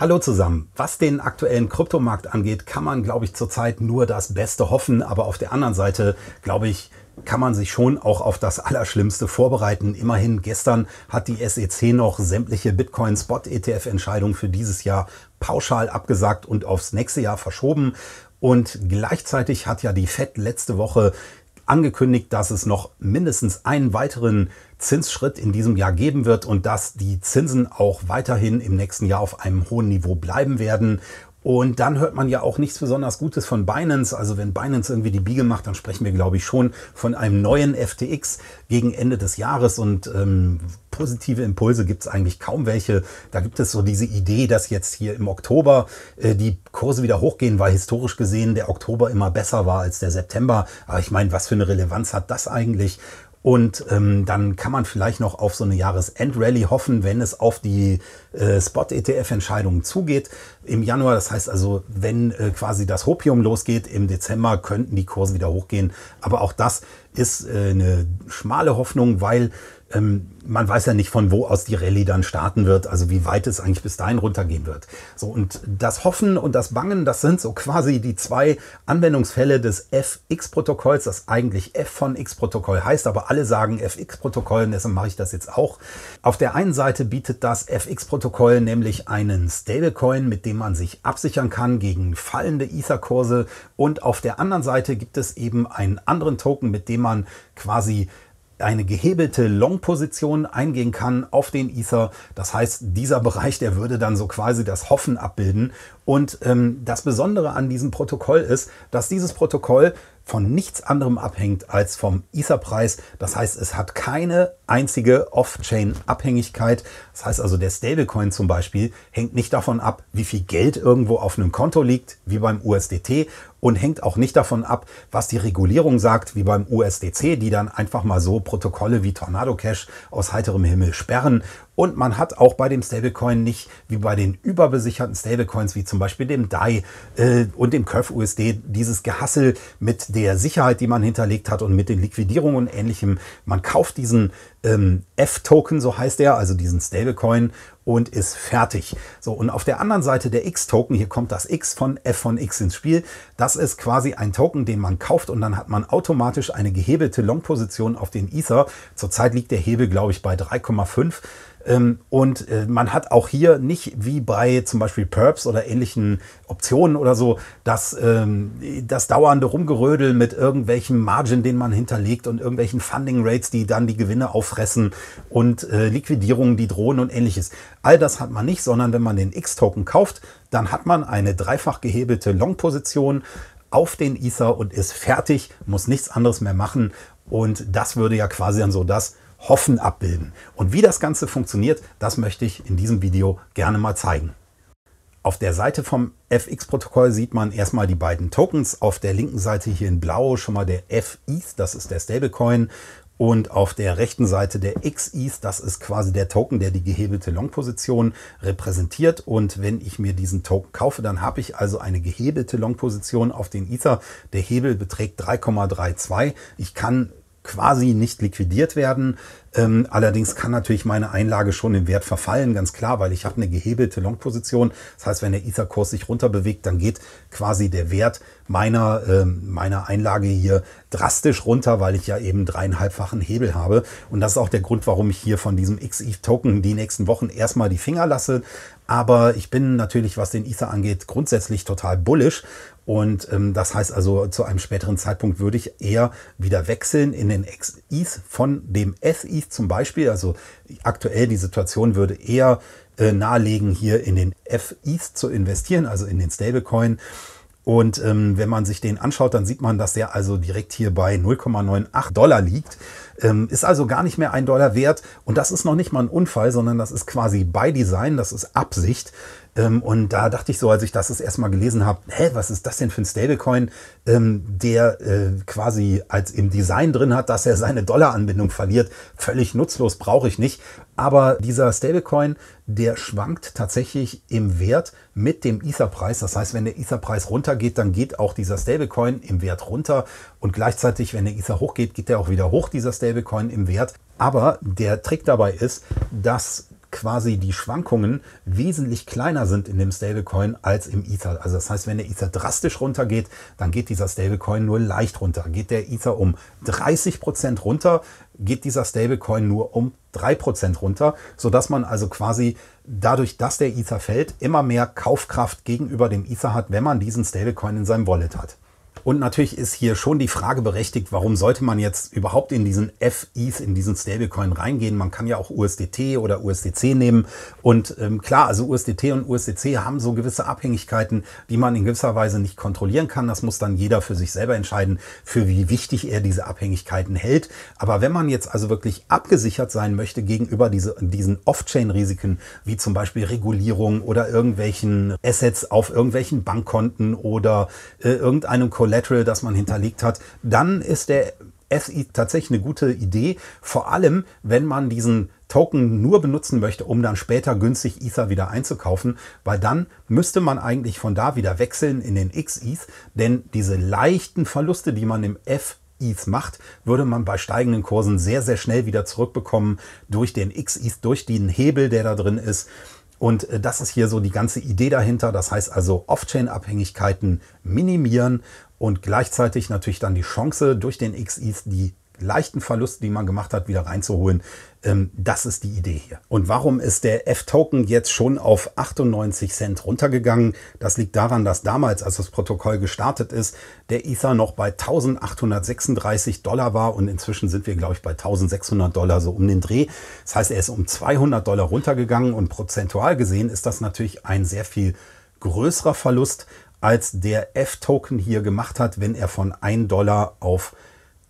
Hallo zusammen. Was den aktuellen Kryptomarkt angeht, kann man, glaube ich, zurzeit nur das Beste hoffen. Aber auf der anderen Seite, glaube ich, kann man sich schon auch auf das Allerschlimmste vorbereiten. Immerhin gestern hat die SEC noch sämtliche Bitcoin-Spot-ETF-Entscheidungen für dieses Jahr pauschal abgesagt und aufs nächste Jahr verschoben. Und gleichzeitig hat ja die Fed letzte Woche angekündigt, dass es noch mindestens einen weiteren Zinsschritt in diesem Jahr geben wird und dass die Zinsen auch weiterhin im nächsten Jahr auf einem hohen Niveau bleiben werden. Und dann hört man ja auch nichts besonders Gutes von Binance. Also wenn Binance irgendwie die Biege macht, dann sprechen wir, glaube ich, schon von einem neuen FTX gegen Ende des Jahres. Und ähm, positive Impulse gibt es eigentlich kaum welche. Da gibt es so diese Idee, dass jetzt hier im Oktober äh, die Kurse wieder hochgehen, weil historisch gesehen der Oktober immer besser war als der September. Aber ich meine, was für eine Relevanz hat das eigentlich? Und ähm, dann kann man vielleicht noch auf so eine Jahresendrallye hoffen, wenn es auf die äh, Spot-ETF-Entscheidungen zugeht im Januar. Das heißt also, wenn äh, quasi das Hopium losgeht, im Dezember könnten die Kurse wieder hochgehen. Aber auch das ist äh, eine schmale Hoffnung, weil ähm, man weiß ja nicht, von wo aus die Rallye dann starten wird, also wie weit es eigentlich bis dahin runtergehen wird. So, und das Hoffen und das Bangen, das sind so quasi die zwei Anwendungsfälle des FX-Protokolls, das eigentlich F von X-Protokoll heißt, aber alle sagen FX-Protokoll, deshalb mache ich das jetzt auch. Auf der einen Seite bietet das FX-Protokoll nämlich einen Stablecoin, mit dem man sich absichern kann gegen fallende Ether-Kurse und auf der anderen Seite gibt es eben einen anderen Token, mit dem man quasi eine gehebelte Long-Position eingehen kann auf den Ether. Das heißt, dieser Bereich, der würde dann so quasi das Hoffen abbilden. Und ähm, das Besondere an diesem Protokoll ist, dass dieses Protokoll von nichts anderem abhängt als vom Ether-Preis. Das heißt, es hat keine einzige Off-Chain-Abhängigkeit. Das heißt also, der Stablecoin zum Beispiel hängt nicht davon ab, wie viel Geld irgendwo auf einem Konto liegt, wie beim USDT und hängt auch nicht davon ab, was die Regulierung sagt, wie beim USDC, die dann einfach mal so Protokolle wie Tornado Cash aus heiterem Himmel sperren. Und man hat auch bei dem Stablecoin nicht, wie bei den überbesicherten Stablecoins, wie zum Beispiel dem DAI äh, und dem Curve USD, dieses Gehassel mit der Sicherheit, die man hinterlegt hat und mit den Liquidierungen und ähnlichem. Man kauft diesen ähm, F-Token, so heißt er, also diesen Stablecoin und ist fertig. So, und auf der anderen Seite der X-Token, hier kommt das X von F von X ins Spiel. Das ist quasi ein Token, den man kauft und dann hat man automatisch eine gehebelte Long-Position auf den Ether. Zurzeit liegt der Hebel, glaube ich, bei 3,5. Ähm, und äh, man hat auch hier nicht wie bei zum Beispiel Perps oder ähnlichen Optionen oder so, dass ähm, das dauernde Rumgerödel mit irgendwelchen Margin, den man hinterlegt und irgendwelchen Funding Rates, die dann die Gewinne auffressen und äh, Liquidierungen, die drohen und ähnliches. All das hat man nicht, sondern wenn man den X-Token kauft, dann hat man eine dreifach gehebelte Long-Position auf den Ether und ist fertig, muss nichts anderes mehr machen. Und das würde ja quasi dann so das Hoffen abbilden. Und wie das Ganze funktioniert, das möchte ich in diesem Video gerne mal zeigen. Auf der Seite vom FX-Protokoll sieht man erstmal die beiden Tokens. Auf der linken Seite hier in blau schon mal der FETH, das ist der Stablecoin. Und auf der rechten Seite der XETH, das ist quasi der Token, der die gehebelte Long-Position repräsentiert. Und wenn ich mir diesen Token kaufe, dann habe ich also eine gehebelte Long-Position auf den Ether. Der Hebel beträgt 3,32. Ich kann quasi nicht liquidiert werden. Ähm, allerdings kann natürlich meine Einlage schon im Wert verfallen, ganz klar, weil ich habe eine gehebelte Long-Position. Das heißt, wenn der Ether-Kurs sich runterbewegt, dann geht quasi der Wert meiner, ähm, meiner Einlage hier drastisch runter, weil ich ja eben dreieinhalbfachen Hebel habe. Und das ist auch der Grund, warum ich hier von diesem XE-Token die nächsten Wochen erstmal die Finger lasse. Aber ich bin natürlich, was den Ether angeht, grundsätzlich total bullisch. Und ähm, das heißt also, zu einem späteren Zeitpunkt würde ich eher wieder wechseln in den XIs von dem SIs zum Beispiel. Also aktuell die Situation würde eher äh, nahelegen, hier in den FIs zu investieren, also in den Stablecoin. Und ähm, wenn man sich den anschaut, dann sieht man, dass der also direkt hier bei 0,98 Dollar liegt. Ähm, ist also gar nicht mehr ein Dollar wert. Und das ist noch nicht mal ein Unfall, sondern das ist quasi by Design, das ist Absicht. Ähm, und da dachte ich so, als ich das das erstmal gelesen habe, hä, was ist das denn für ein Stablecoin, ähm, der äh, quasi als im Design drin hat, dass er seine Dollaranbindung verliert. Völlig nutzlos, brauche ich nicht. Aber dieser Stablecoin, der schwankt tatsächlich im Wert mit dem Ether-Preis. Das heißt, wenn der Ether-Preis runtergeht, dann geht auch dieser Stablecoin im Wert runter. Und gleichzeitig, wenn der Ether hochgeht, geht der auch wieder hoch, dieser Stablecoin im Wert. Aber der Trick dabei ist, dass quasi die Schwankungen wesentlich kleiner sind in dem Stablecoin als im Ether. Also das heißt, wenn der Ether drastisch runtergeht, dann geht dieser Stablecoin nur leicht runter. Geht der Ether um 30% Prozent runter, geht dieser Stablecoin nur um 3% runter, sodass man also quasi dadurch, dass der Ether fällt, immer mehr Kaufkraft gegenüber dem Ether hat, wenn man diesen Stablecoin in seinem Wallet hat. Und natürlich ist hier schon die Frage berechtigt, warum sollte man jetzt überhaupt in diesen FETH, in diesen Stablecoin reingehen? Man kann ja auch USDT oder USDC nehmen. Und ähm, klar, also USDT und USDC haben so gewisse Abhängigkeiten, die man in gewisser Weise nicht kontrollieren kann. Das muss dann jeder für sich selber entscheiden, für wie wichtig er diese Abhängigkeiten hält. Aber wenn man jetzt also wirklich abgesichert sein möchte gegenüber diese, diesen Off-Chain-Risiken, wie zum Beispiel Regulierung oder irgendwelchen Assets auf irgendwelchen Bankkonten oder äh, irgendeinem Collect Collateral, das man hinterlegt hat, dann ist der SI tatsächlich eine gute Idee, vor allem wenn man diesen Token nur benutzen möchte, um dann später günstig Ether wieder einzukaufen, weil dann müsste man eigentlich von da wieder wechseln in den X-ETH, denn diese leichten Verluste, die man im F ETH macht, würde man bei steigenden Kursen sehr, sehr schnell wieder zurückbekommen durch den X-ETH, durch den Hebel, der da drin ist. Und äh, das ist hier so die ganze Idee dahinter. Das heißt also Off-Chain-Abhängigkeiten minimieren und gleichzeitig natürlich dann die Chance durch den XIs die leichten Verluste, die man gemacht hat, wieder reinzuholen. Ähm, das ist die Idee hier. Und warum ist der F-Token jetzt schon auf 98 Cent runtergegangen? Das liegt daran, dass damals, als das Protokoll gestartet ist, der Ether noch bei 1836 Dollar war und inzwischen sind wir, glaube ich, bei 1600 Dollar so um den Dreh. Das heißt, er ist um 200 Dollar runtergegangen und prozentual gesehen ist das natürlich ein sehr viel größerer Verlust, als der F-Token hier gemacht hat, wenn er von 1 Dollar auf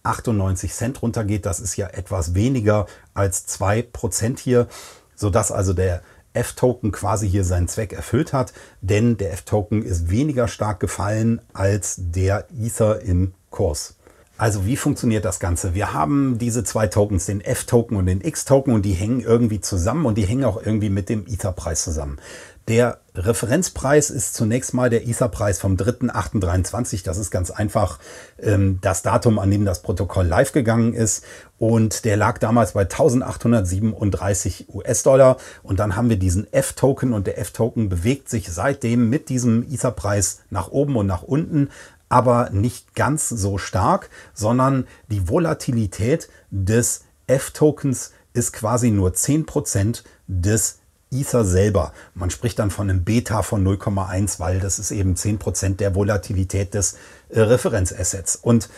98 Cent runtergeht. Das ist ja etwas weniger als 2% hier, sodass also der F-Token quasi hier seinen Zweck erfüllt hat, denn der F-Token ist weniger stark gefallen als der Ether im Kurs. Also wie funktioniert das Ganze? Wir haben diese zwei Tokens, den F-Token und den X-Token und die hängen irgendwie zusammen und die hängen auch irgendwie mit dem Ether-Preis zusammen. Der Referenzpreis ist zunächst mal der ISA-Preis vom 3.8.23. Das ist ganz einfach ähm, das Datum, an dem das Protokoll live gegangen ist. Und der lag damals bei 1837 US-Dollar. Und dann haben wir diesen F-Token und der F-Token bewegt sich seitdem mit diesem ISA-Preis nach oben und nach unten aber nicht ganz so stark, sondern die Volatilität des F-Tokens ist quasi nur 10% des Ether selber. Man spricht dann von einem Beta von 0,1, weil das ist eben 10% der Volatilität des äh, Referenzassets. Und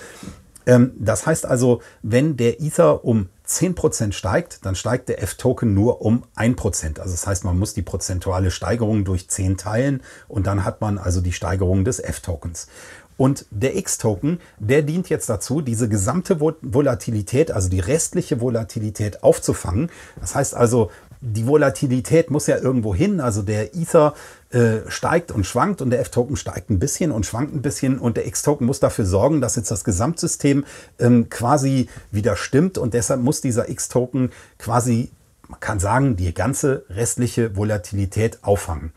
ähm, das heißt also, wenn der Ether um 10% steigt, dann steigt der F-Token nur um 1%. Also das heißt, man muss die prozentuale Steigerung durch 10 teilen und dann hat man also die Steigerung des F-Tokens. Und der X-Token, der dient jetzt dazu, diese gesamte Volatilität, also die restliche Volatilität aufzufangen. Das heißt also, die Volatilität muss ja irgendwo hin. Also der Ether äh, steigt und schwankt und der F-Token steigt ein bisschen und schwankt ein bisschen und der X-Token muss dafür sorgen, dass jetzt das Gesamtsystem ähm, quasi wieder stimmt und deshalb muss dieser X-Token quasi, man kann sagen, die ganze restliche Volatilität auffangen.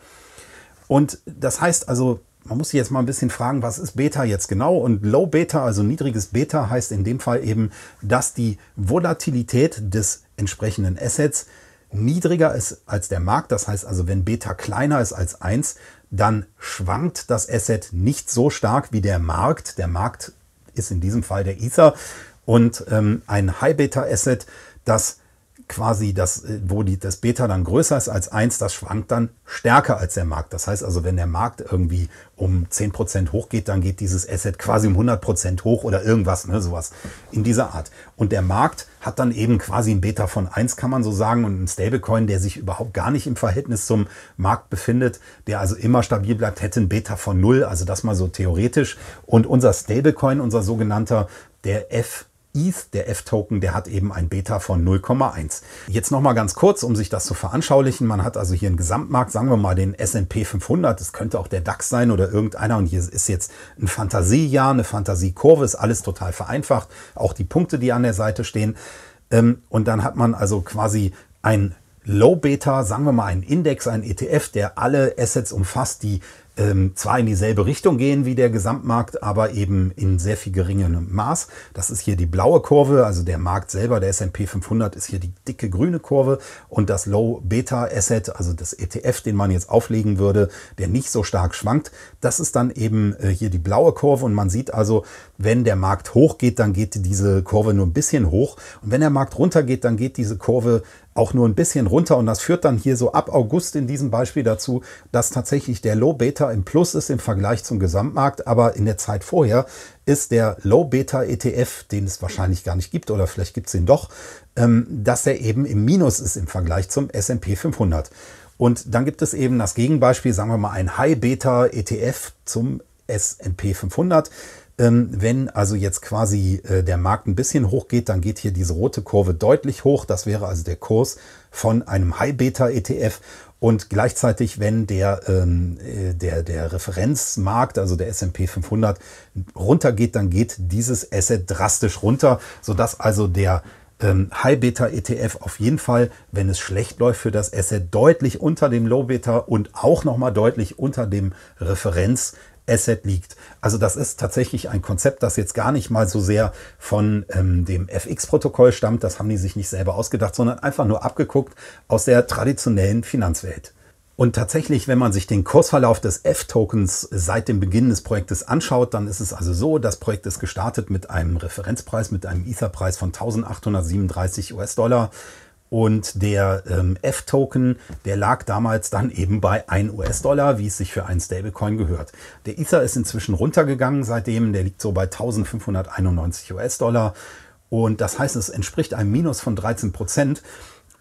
Und das heißt also, man muss sich jetzt mal ein bisschen fragen, was ist Beta jetzt genau? Und Low Beta, also niedriges Beta, heißt in dem Fall eben, dass die Volatilität des entsprechenden Assets niedriger ist als der Markt, das heißt also, wenn Beta kleiner ist als 1, dann schwankt das Asset nicht so stark wie der Markt. Der Markt ist in diesem Fall der Ether und ähm, ein High-Beta-Asset, das quasi das, äh, wo die, das Beta dann größer ist als 1, das schwankt dann stärker als der Markt. Das heißt also, wenn der Markt irgendwie um 10% hochgeht, dann geht dieses Asset quasi um 100% hoch oder irgendwas, ne, sowas in dieser Art. Und der Markt hat dann eben quasi ein Beta von 1, kann man so sagen, und ein Stablecoin, der sich überhaupt gar nicht im Verhältnis zum Markt befindet, der also immer stabil bleibt, hätte ein Beta von 0, also das mal so theoretisch. Und unser Stablecoin, unser sogenannter, der F ETH, der F-Token, der hat eben ein Beta von 0,1. Jetzt nochmal ganz kurz, um sich das zu veranschaulichen. Man hat also hier einen Gesamtmarkt, sagen wir mal den S&P 500, das könnte auch der DAX sein oder irgendeiner. Und hier ist jetzt ein Fantasiejahr, eine Fantasiekurve, ist alles total vereinfacht. Auch die Punkte, die an der Seite stehen. Ähm, und dann hat man also quasi ein Low Beta, sagen wir mal ein Index, ein ETF, der alle Assets umfasst, die ähm, zwar in dieselbe Richtung gehen wie der Gesamtmarkt, aber eben in sehr viel geringerem Maß. Das ist hier die blaue Kurve, also der Markt selber, der S&P 500 ist hier die dicke grüne Kurve und das Low Beta Asset, also das ETF, den man jetzt auflegen würde, der nicht so stark schwankt, das ist dann eben äh, hier die blaue Kurve und man sieht also, wenn der Markt hochgeht, dann geht diese Kurve nur ein bisschen hoch und wenn der Markt runtergeht, dann geht diese Kurve auch nur ein bisschen runter. Und das führt dann hier so ab August in diesem Beispiel dazu, dass tatsächlich der Low Beta im Plus ist im Vergleich zum Gesamtmarkt. Aber in der Zeit vorher ist der Low Beta ETF, den es wahrscheinlich gar nicht gibt oder vielleicht gibt es ihn doch, ähm, dass er eben im Minus ist im Vergleich zum SP 500. Und dann gibt es eben das Gegenbeispiel, sagen wir mal ein High Beta ETF zum S&P 500 ähm, wenn also jetzt quasi äh, der Markt ein bisschen hoch geht, dann geht hier diese rote Kurve deutlich hoch. Das wäre also der Kurs von einem High-Beta-ETF. Und gleichzeitig, wenn der, ähm, äh, der, der Referenzmarkt, also der S&P 500, runtergeht, dann geht dieses Asset drastisch runter, sodass also der ähm, High-Beta-ETF auf jeden Fall, wenn es schlecht läuft für das Asset, deutlich unter dem Low-Beta und auch nochmal deutlich unter dem Referenz Asset liegt. Also das ist tatsächlich ein Konzept, das jetzt gar nicht mal so sehr von ähm, dem FX-Protokoll stammt, das haben die sich nicht selber ausgedacht, sondern einfach nur abgeguckt aus der traditionellen Finanzwelt. Und tatsächlich, wenn man sich den Kursverlauf des F-Tokens seit dem Beginn des Projektes anschaut, dann ist es also so, das Projekt ist gestartet mit einem Referenzpreis, mit einem Etherpreis von 1837 US-Dollar. Und der ähm, F-Token, der lag damals dann eben bei 1 US-Dollar, wie es sich für einen Stablecoin gehört. Der Ether ist inzwischen runtergegangen seitdem, der liegt so bei 1591 US-Dollar. Und das heißt, es entspricht einem Minus von 13 Prozent.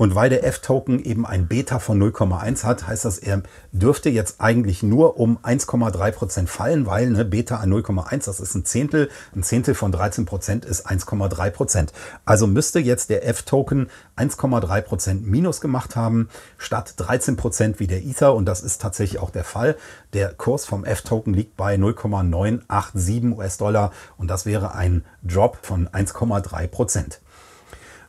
Und weil der F-Token eben ein Beta von 0,1 hat, heißt das, er dürfte jetzt eigentlich nur um 1,3% fallen, weil ne, Beta an 0,1, das ist ein Zehntel. Ein Zehntel von 13% ist 1,3%. Also müsste jetzt der F-Token 1,3% minus gemacht haben, statt 13% wie der Ether. Und das ist tatsächlich auch der Fall. Der Kurs vom F-Token liegt bei 0,987 US-Dollar und das wäre ein Drop von 1,3%.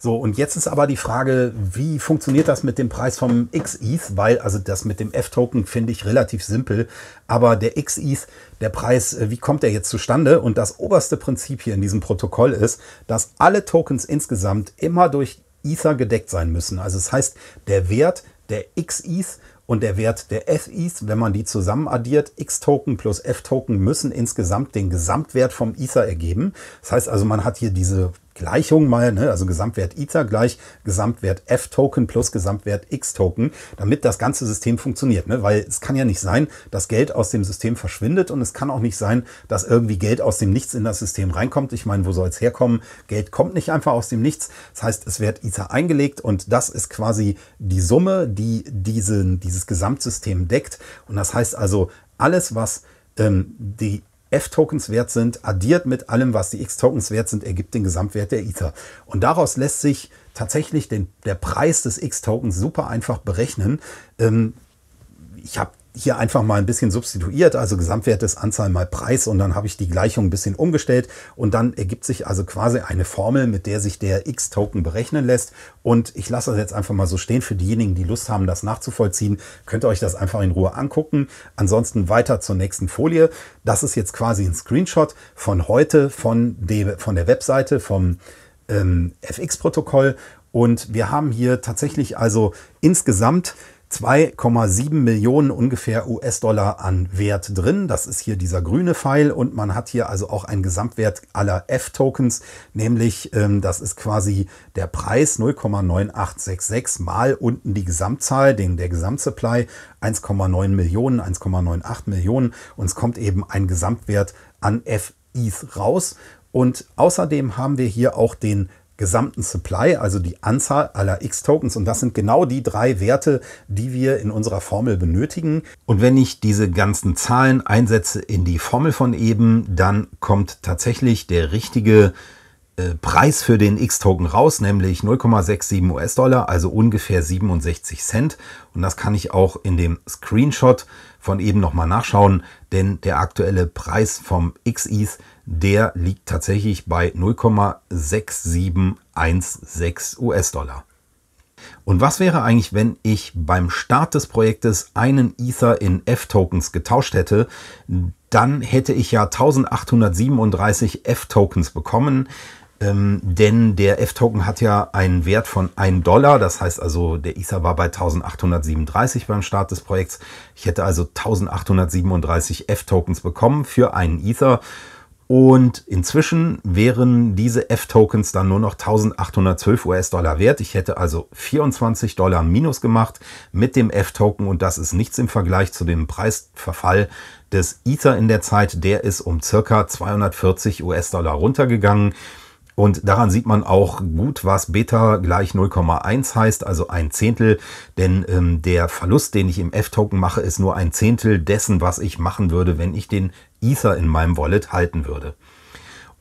So, und jetzt ist aber die Frage, wie funktioniert das mit dem Preis vom X-ETH? Weil, also das mit dem F-Token finde ich relativ simpel, aber der X-ETH, der Preis, äh, wie kommt der jetzt zustande? Und das oberste Prinzip hier in diesem Protokoll ist, dass alle Tokens insgesamt immer durch Ether gedeckt sein müssen. Also das heißt, der Wert der X-ETH und der Wert der f FIs, e wenn man die zusammen addiert, X-Token plus F-Token müssen insgesamt den Gesamtwert vom Ether ergeben. Das heißt also, man hat hier diese Gleichung mal, ne? also Gesamtwert ITA gleich Gesamtwert F-Token plus Gesamtwert X-Token, damit das ganze System funktioniert. Ne? Weil es kann ja nicht sein, dass Geld aus dem System verschwindet und es kann auch nicht sein, dass irgendwie Geld aus dem Nichts in das System reinkommt. Ich meine, wo soll es herkommen? Geld kommt nicht einfach aus dem Nichts. Das heißt, es wird ITA eingelegt und das ist quasi die Summe, die diesen, dieses Gesamtsystem deckt. Und das heißt also, alles, was ähm, die F-Tokens wert sind, addiert mit allem, was die X-Tokens wert sind, ergibt den Gesamtwert der Ether. Und daraus lässt sich tatsächlich den, der Preis des X-Tokens super einfach berechnen. Ähm, ich habe hier einfach mal ein bisschen substituiert, also Gesamtwert ist Anzahl mal Preis und dann habe ich die Gleichung ein bisschen umgestellt und dann ergibt sich also quasi eine Formel, mit der sich der X-Token berechnen lässt und ich lasse das jetzt einfach mal so stehen für diejenigen, die Lust haben, das nachzuvollziehen, könnt ihr euch das einfach in Ruhe angucken. Ansonsten weiter zur nächsten Folie. Das ist jetzt quasi ein Screenshot von heute, von, der von der Webseite, vom ähm, FX-Protokoll und wir haben hier tatsächlich also insgesamt 2,7 Millionen ungefähr US-Dollar an Wert drin. Das ist hier dieser grüne Pfeil und man hat hier also auch einen Gesamtwert aller F-Tokens, nämlich ähm, das ist quasi der Preis 0,9866 mal unten die Gesamtzahl, den, der Gesamtsupply 1,9 Millionen, 1,98 Millionen und es kommt eben ein Gesamtwert an F-ETH raus. Und außerdem haben wir hier auch den gesamten Supply, also die Anzahl aller X-Tokens. Und das sind genau die drei Werte, die wir in unserer Formel benötigen. Und wenn ich diese ganzen Zahlen einsetze in die Formel von eben, dann kommt tatsächlich der richtige äh, Preis für den X-Token raus, nämlich 0,67 US-Dollar, also ungefähr 67 Cent. Und das kann ich auch in dem Screenshot von eben nochmal nachschauen, denn der aktuelle Preis vom X-ETH der liegt tatsächlich bei 0,6716 US-Dollar. Und was wäre eigentlich, wenn ich beim Start des Projektes einen Ether in F-Tokens getauscht hätte? Dann hätte ich ja 1837 F-Tokens bekommen. Ähm, denn der F-Token hat ja einen Wert von 1 Dollar. Das heißt also, der Ether war bei 1837 beim Start des Projekts. Ich hätte also 1837 F-Tokens bekommen für einen Ether. Und inzwischen wären diese F-Tokens dann nur noch 1812 US-Dollar wert. Ich hätte also 24 Dollar minus gemacht mit dem F-Token und das ist nichts im Vergleich zu dem Preisverfall des Ether in der Zeit. Der ist um circa 240 US-Dollar runtergegangen. Und daran sieht man auch gut, was Beta gleich 0,1 heißt, also ein Zehntel. Denn ähm, der Verlust, den ich im F-Token mache, ist nur ein Zehntel dessen, was ich machen würde, wenn ich den Ether in meinem Wallet halten würde.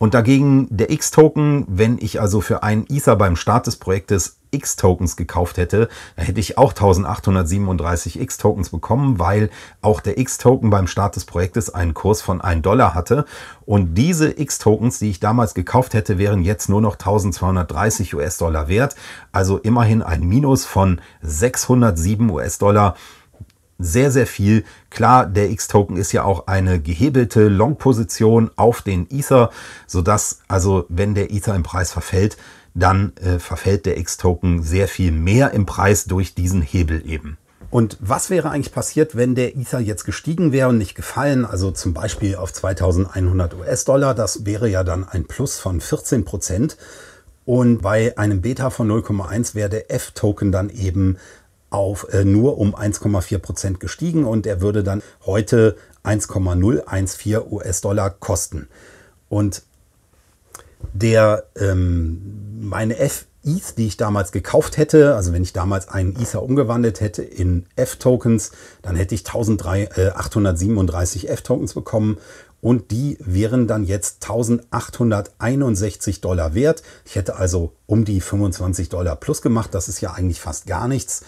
Und dagegen der X-Token, wenn ich also für einen Ether beim Start des Projektes X-Tokens gekauft hätte, dann hätte ich auch 1837 X-Tokens bekommen, weil auch der X-Token beim Start des Projektes einen Kurs von 1 Dollar hatte. Und diese X-Tokens, die ich damals gekauft hätte, wären jetzt nur noch 1230 US-Dollar wert. Also immerhin ein Minus von 607 US-Dollar sehr, sehr viel. Klar, der X-Token ist ja auch eine gehebelte Long-Position auf den Ether, sodass also, wenn der Ether im Preis verfällt, dann äh, verfällt der X-Token sehr viel mehr im Preis durch diesen Hebel eben. Und was wäre eigentlich passiert, wenn der Ether jetzt gestiegen wäre und nicht gefallen, also zum Beispiel auf 2100 US-Dollar? Das wäre ja dann ein Plus von 14 Prozent. Und bei einem Beta von 0,1 wäre der F-Token dann eben auf äh, nur um 1,4 Prozent gestiegen und er würde dann heute 1,014 US-Dollar kosten. Und der ähm, meine F-ETH, die ich damals gekauft hätte, also wenn ich damals einen Ether umgewandelt hätte in F-Tokens, dann hätte ich 1837 äh, F-Tokens bekommen und die wären dann jetzt 1861 Dollar wert. Ich hätte also um die 25 Dollar plus gemacht, das ist ja eigentlich fast gar nichts.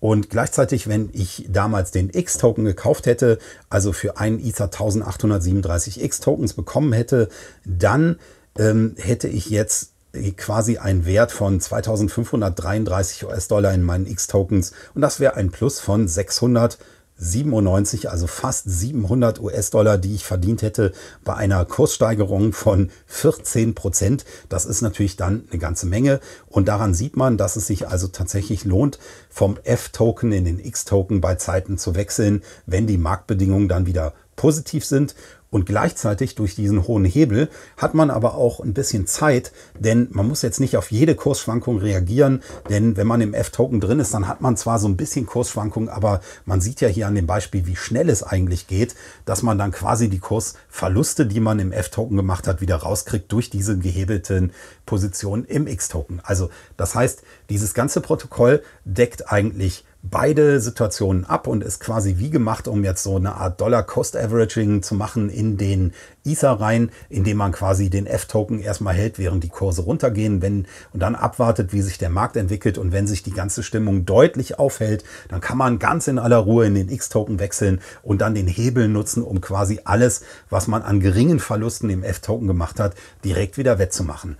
Und gleichzeitig, wenn ich damals den X-Token gekauft hätte, also für einen Ether 1837 X-Tokens bekommen hätte, dann ähm, hätte ich jetzt quasi einen Wert von 2533 US-Dollar in meinen X-Tokens und das wäre ein Plus von 600 US-Dollar. 97, also fast 700 US-Dollar, die ich verdient hätte bei einer Kurssteigerung von 14 Prozent. Das ist natürlich dann eine ganze Menge und daran sieht man, dass es sich also tatsächlich lohnt, vom F-Token in den X-Token bei Zeiten zu wechseln, wenn die Marktbedingungen dann wieder positiv sind und gleichzeitig durch diesen hohen Hebel hat man aber auch ein bisschen Zeit, denn man muss jetzt nicht auf jede Kursschwankung reagieren, denn wenn man im F-Token drin ist, dann hat man zwar so ein bisschen Kursschwankung, aber man sieht ja hier an dem Beispiel, wie schnell es eigentlich geht, dass man dann quasi die Kursverluste, die man im F-Token gemacht hat, wieder rauskriegt durch diese gehebelten Positionen im X-Token. Also das heißt, dieses ganze Protokoll deckt eigentlich beide Situationen ab und ist quasi wie gemacht, um jetzt so eine Art Dollar-Cost-Averaging zu machen in den Ether rein, indem man quasi den F-Token erstmal hält, während die Kurse runtergehen wenn, und dann abwartet, wie sich der Markt entwickelt. Und wenn sich die ganze Stimmung deutlich aufhält, dann kann man ganz in aller Ruhe in den X-Token wechseln und dann den Hebel nutzen, um quasi alles, was man an geringen Verlusten im F-Token gemacht hat, direkt wieder wettzumachen.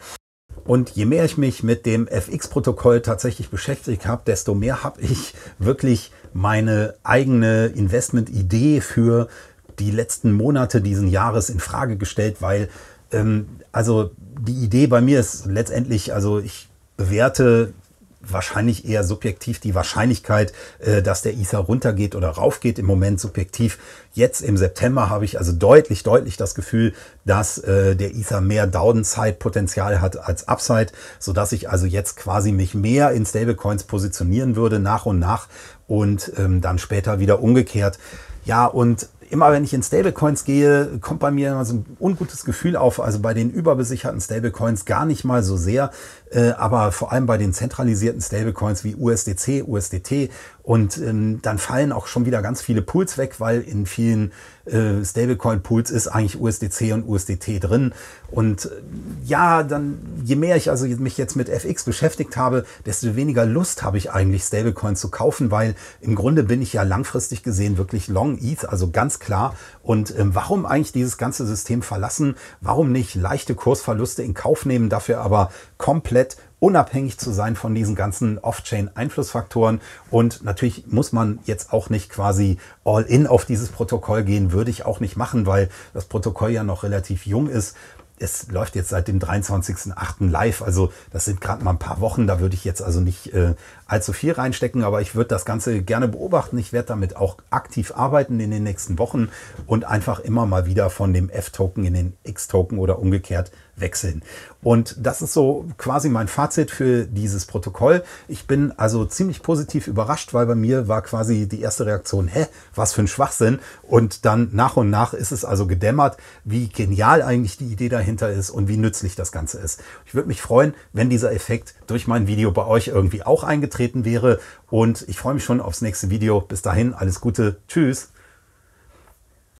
Und je mehr ich mich mit dem FX-Protokoll tatsächlich beschäftigt habe, desto mehr habe ich wirklich meine eigene Investment-Idee für die letzten Monate diesen Jahres in Frage gestellt, weil ähm, also die Idee bei mir ist letztendlich, also ich bewerte wahrscheinlich eher subjektiv die Wahrscheinlichkeit, äh, dass der Ether runtergeht oder raufgeht im Moment subjektiv. Jetzt im September habe ich also deutlich, deutlich das Gefühl, dass äh, der Ether mehr Downside-Potenzial hat als Upside, sodass ich also jetzt quasi mich mehr in Stablecoins positionieren würde nach und nach und ähm, dann später wieder umgekehrt. Ja, und immer wenn ich in Stablecoins gehe, kommt bei mir immer so ein ungutes Gefühl auf. Also bei den überbesicherten Stablecoins gar nicht mal so sehr. Äh, aber vor allem bei den zentralisierten Stablecoins wie USDC, USDT und ähm, dann fallen auch schon wieder ganz viele Pools weg, weil in vielen äh, Stablecoin-Pools ist eigentlich USDC und USDT drin. Und äh, ja, dann je mehr ich also mich jetzt mit FX beschäftigt habe, desto weniger Lust habe ich eigentlich Stablecoins zu kaufen, weil im Grunde bin ich ja langfristig gesehen wirklich Long ETH, also ganz klar. Und ähm, warum eigentlich dieses ganze System verlassen? Warum nicht leichte Kursverluste in Kauf nehmen, dafür aber komplett komplett unabhängig zu sein von diesen ganzen Off-Chain-Einflussfaktoren. Und natürlich muss man jetzt auch nicht quasi all in auf dieses Protokoll gehen, würde ich auch nicht machen, weil das Protokoll ja noch relativ jung ist. Es läuft jetzt seit dem 23.08. live, also das sind gerade mal ein paar Wochen, da würde ich jetzt also nicht äh, allzu viel reinstecken, aber ich würde das Ganze gerne beobachten. Ich werde damit auch aktiv arbeiten in den nächsten Wochen und einfach immer mal wieder von dem F-Token in den X-Token oder umgekehrt wechseln. Und das ist so quasi mein Fazit für dieses Protokoll. Ich bin also ziemlich positiv überrascht, weil bei mir war quasi die erste Reaktion, hä, was für ein Schwachsinn. Und dann nach und nach ist es also gedämmert, wie genial eigentlich die Idee dahinter ist und wie nützlich das Ganze ist. Ich würde mich freuen, wenn dieser Effekt durch mein Video bei euch irgendwie auch eingetreten wäre. Und ich freue mich schon aufs nächste Video. Bis dahin, alles Gute. Tschüss.